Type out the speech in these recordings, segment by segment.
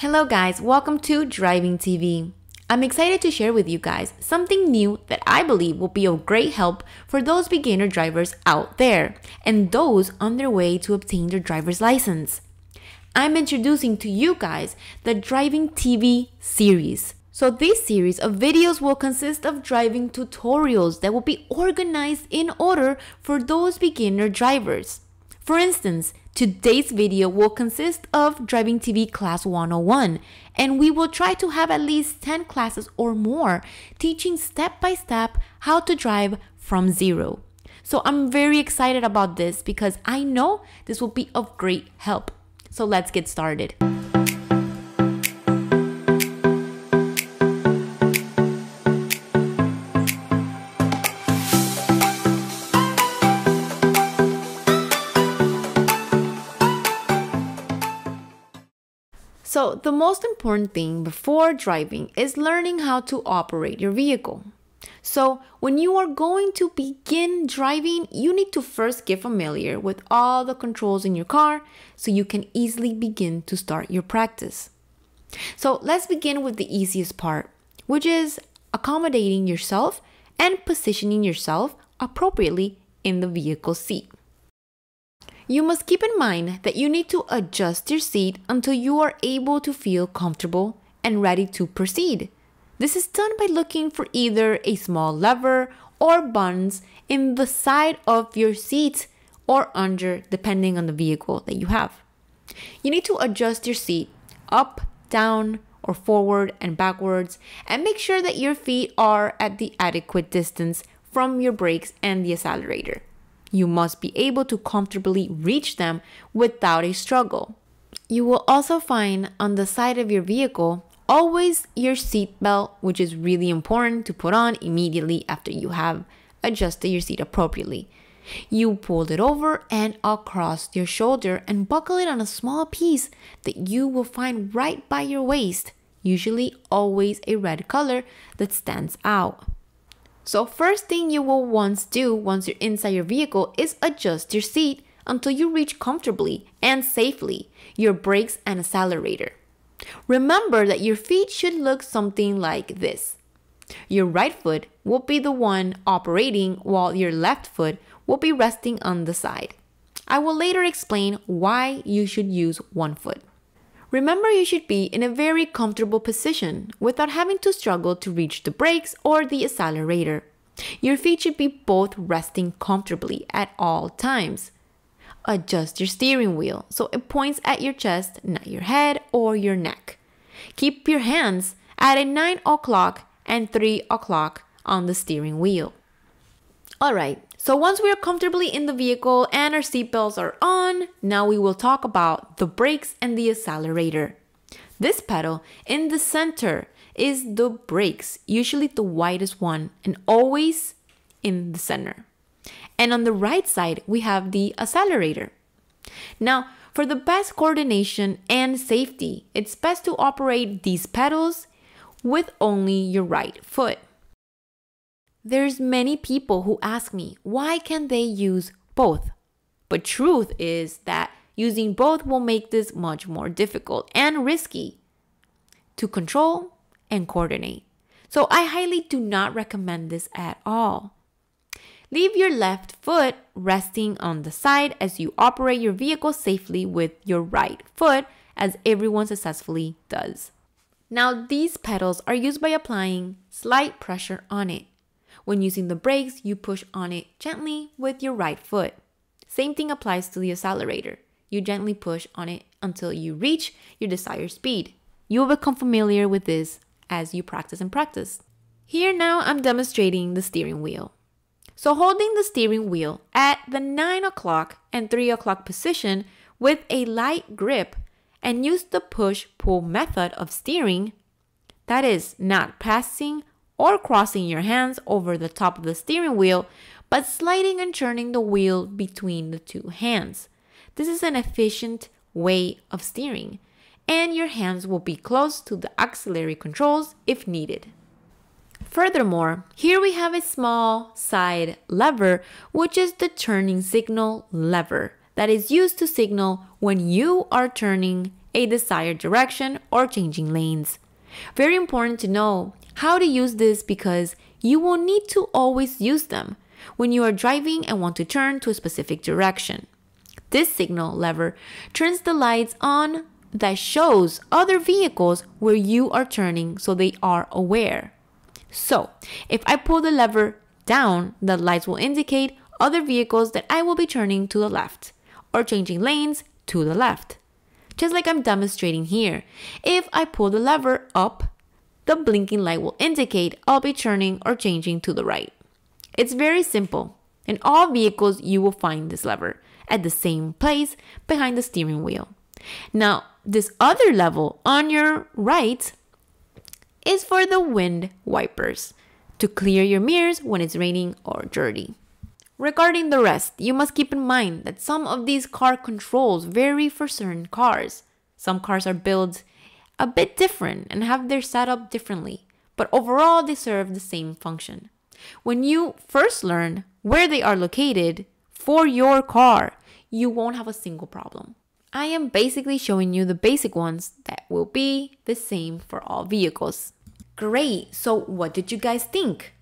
Hello, guys, welcome to Driving TV. I'm excited to share with you guys something new that I believe will be of great help for those beginner drivers out there and those on their way to obtain their driver's license. I'm introducing to you guys the Driving TV series. So, this series of videos will consist of driving tutorials that will be organized in order for those beginner drivers. For instance, today's video will consist of Driving TV Class 101, and we will try to have at least 10 classes or more teaching step by step how to drive from zero. So I'm very excited about this because I know this will be of great help. So let's get started. So, the most important thing before driving is learning how to operate your vehicle. So, when you are going to begin driving, you need to first get familiar with all the controls in your car so you can easily begin to start your practice. So, let's begin with the easiest part, which is accommodating yourself and positioning yourself appropriately in the vehicle seat you must keep in mind that you need to adjust your seat until you are able to feel comfortable and ready to proceed. This is done by looking for either a small lever or buttons in the side of your seat or under, depending on the vehicle that you have. You need to adjust your seat up, down, or forward and backwards, and make sure that your feet are at the adequate distance from your brakes and the accelerator. You must be able to comfortably reach them without a struggle. You will also find on the side of your vehicle always your seatbelt, which is really important to put on immediately after you have adjusted your seat appropriately. You pull it over and across your shoulder and buckle it on a small piece that you will find right by your waist, usually always a red color that stands out. So first thing you will once do once you're inside your vehicle is adjust your seat until you reach comfortably and safely your brakes and accelerator. Remember that your feet should look something like this. Your right foot will be the one operating while your left foot will be resting on the side. I will later explain why you should use one foot. Remember, you should be in a very comfortable position without having to struggle to reach the brakes or the accelerator. Your feet should be both resting comfortably at all times. Adjust your steering wheel so it points at your chest, not your head or your neck. Keep your hands at a 9 o'clock and 3 o'clock on the steering wheel. All right, so once we are comfortably in the vehicle and our seatbelts are on, now we will talk about the brakes and the accelerator. This pedal in the center is the brakes, usually the widest one and always in the center. And on the right side, we have the accelerator. Now, for the best coordination and safety, it's best to operate these pedals with only your right foot. There's many people who ask me, why can they use both? But truth is that using both will make this much more difficult and risky to control and coordinate. So I highly do not recommend this at all. Leave your left foot resting on the side as you operate your vehicle safely with your right foot as everyone successfully does. Now these pedals are used by applying slight pressure on it. When using the brakes, you push on it gently with your right foot. Same thing applies to the accelerator. You gently push on it until you reach your desired speed. You will become familiar with this as you practice and practice. Here now I'm demonstrating the steering wheel. So holding the steering wheel at the 9 o'clock and 3 o'clock position with a light grip and use the push-pull method of steering, that is not passing or crossing your hands over the top of the steering wheel, but sliding and turning the wheel between the two hands. This is an efficient way of steering, and your hands will be close to the auxiliary controls if needed. Furthermore, here we have a small side lever, which is the turning signal lever that is used to signal when you are turning a desired direction or changing lanes. Very important to know how to use this because you will need to always use them when you are driving and want to turn to a specific direction. This signal lever turns the lights on that shows other vehicles where you are turning so they are aware. So, if I pull the lever down, the lights will indicate other vehicles that I will be turning to the left or changing lanes to the left just like I'm demonstrating here. If I pull the lever up, the blinking light will indicate I'll be turning or changing to the right. It's very simple. In all vehicles, you will find this lever at the same place behind the steering wheel. Now, this other level on your right is for the wind wipers to clear your mirrors when it's raining or dirty. Regarding the rest, you must keep in mind that some of these car controls vary for certain cars. Some cars are built a bit different and have their setup differently, but overall they serve the same function. When you first learn where they are located for your car, you won't have a single problem. I am basically showing you the basic ones that will be the same for all vehicles. Great, so what did you guys think?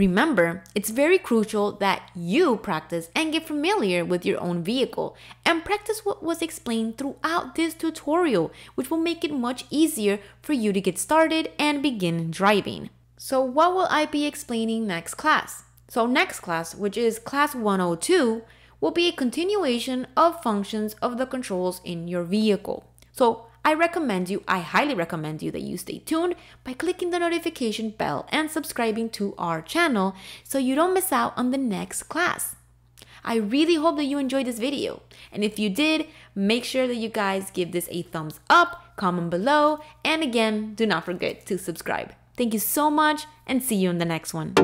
Remember, it's very crucial that you practice and get familiar with your own vehicle and practice what was explained throughout this tutorial, which will make it much easier for you to get started and begin driving. So what will I be explaining next class? So next class, which is class 102, will be a continuation of functions of the controls in your vehicle. So I recommend you, I highly recommend you that you stay tuned by clicking the notification bell and subscribing to our channel so you don't miss out on the next class. I really hope that you enjoyed this video. And if you did, make sure that you guys give this a thumbs up, comment below, and again, do not forget to subscribe. Thank you so much and see you in the next one.